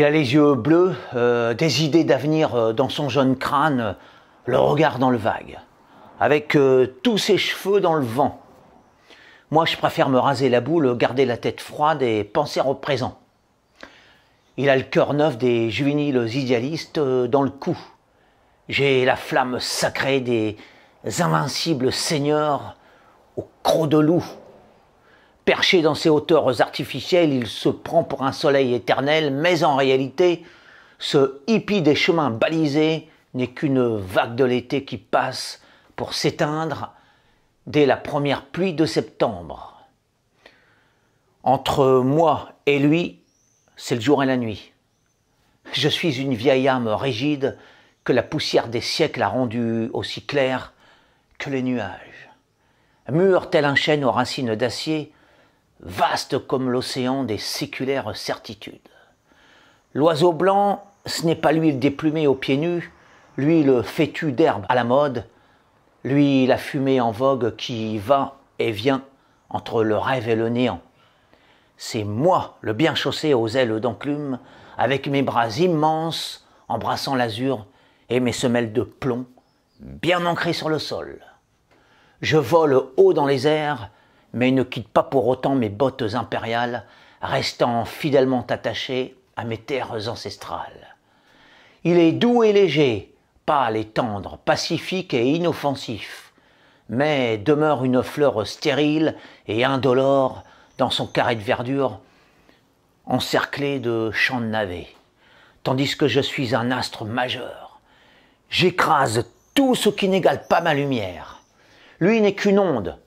Il a les yeux bleus, euh, des idées d'avenir euh, dans son jeune crâne, euh, le regard dans le vague, avec tous ses cheveux dans le vent. Moi, je préfère me raser la boule, garder la tête froide et penser au présent. Il a le cœur neuf des juvéniles idéalistes dans le cou. J'ai la flamme sacrée des invincibles seigneurs au croc de loup. Perché dans ses hauteurs artificielles, il se prend pour un soleil éternel, mais en réalité, ce hippie des chemins balisés n'est qu'une vague de l'été qui passe pour s'éteindre dès la première pluie de septembre. Entre moi et lui, c'est le jour et la nuit. Je suis une vieille âme rigide que la poussière des siècles a rendue aussi claire que les nuages. Mur tel un chêne aux racines d'acier, vaste comme l'océan des séculaires certitudes. L'oiseau blanc, ce n'est pas l'huile déplumée aux pieds nus, lui le d'herbe à la mode, lui la fumée en vogue qui va et vient entre le rêve et le néant. C'est moi le bien chaussé aux ailes d'enclume, avec mes bras immenses embrassant l'azur et mes semelles de plomb bien ancrées sur le sol. Je vole haut dans les airs mais ne quitte pas pour autant mes bottes impériales, restant fidèlement attaché à mes terres ancestrales. Il est doux et léger, pâle et tendre, pacifique et inoffensif, mais demeure une fleur stérile et indolore dans son carré de verdure, encerclé de champs de navets, tandis que je suis un astre majeur. J'écrase tout ce qui n'égale pas ma lumière. Lui n'est qu'une onde,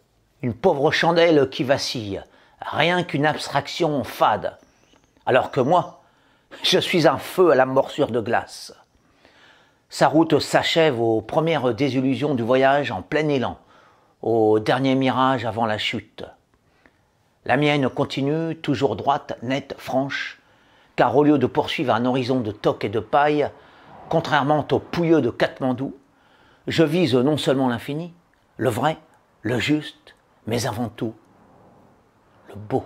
une pauvre chandelle qui vacille, rien qu'une abstraction fade, alors que moi, je suis un feu à la morsure de glace. Sa route s'achève aux premières désillusions du voyage en plein élan, au dernier mirage avant la chute. La mienne continue, toujours droite, nette, franche, car au lieu de poursuivre un horizon de toc et de paille, contrairement au pouilleux de Katmandou, je vise non seulement l'infini, le vrai, le juste, mais avant tout, le beau.